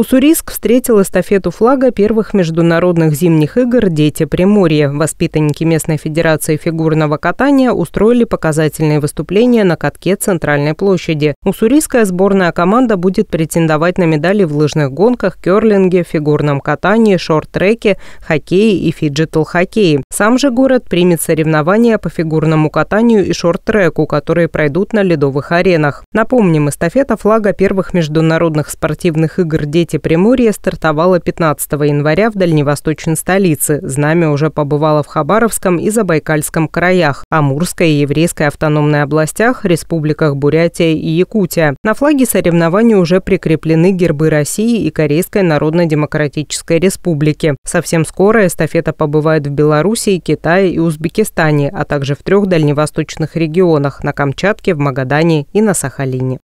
Уссурийск встретил эстафету флага первых международных зимних игр «Дети Приморья». Воспитанники местной федерации фигурного катания устроили показательные выступления на катке Центральной площади. Уссурийская сборная команда будет претендовать на медали в лыжных гонках, керлинге, фигурном катании, шорт-треке, хоккее и фиджитал-хоккее. Сам же город примет соревнования по фигурному катанию и шорт-треку, которые пройдут на ледовых аренах. Напомним, эстафета флага первых международных спортивных игр «Дети чемпионате Приморья стартовала 15 января в дальневосточной столице. Знамя уже побывало в Хабаровском и Забайкальском краях, Амурской и Еврейской автономной областях, республиках Бурятия и Якутия. На флаге соревнований уже прикреплены гербы России и Корейской Народно-Демократической Республики. Совсем скоро эстафета побывает в Белоруссии, Китае и Узбекистане, а также в трех дальневосточных регионах – на Камчатке, в Магадане и на Сахалине.